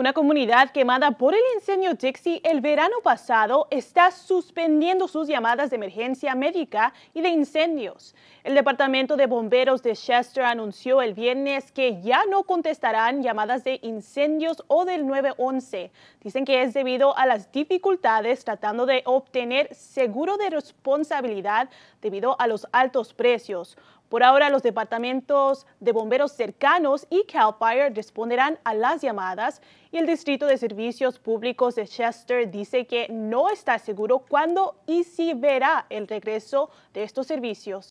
Una comunidad quemada por el incendio Dixie el verano pasado está suspendiendo sus llamadas de emergencia médica y de incendios. El Departamento de Bomberos de Chester anunció el viernes que ya no contestarán llamadas de incendios o del 911. Dicen que es debido a las dificultades tratando de obtener seguro de responsabilidad debido a los altos precios. Por ahora, los departamentos de bomberos cercanos y CAL FIRE responderán a las llamadas y el Distrito de Servicios Públicos de Chester dice que no está seguro cuándo y si verá el regreso de estos servicios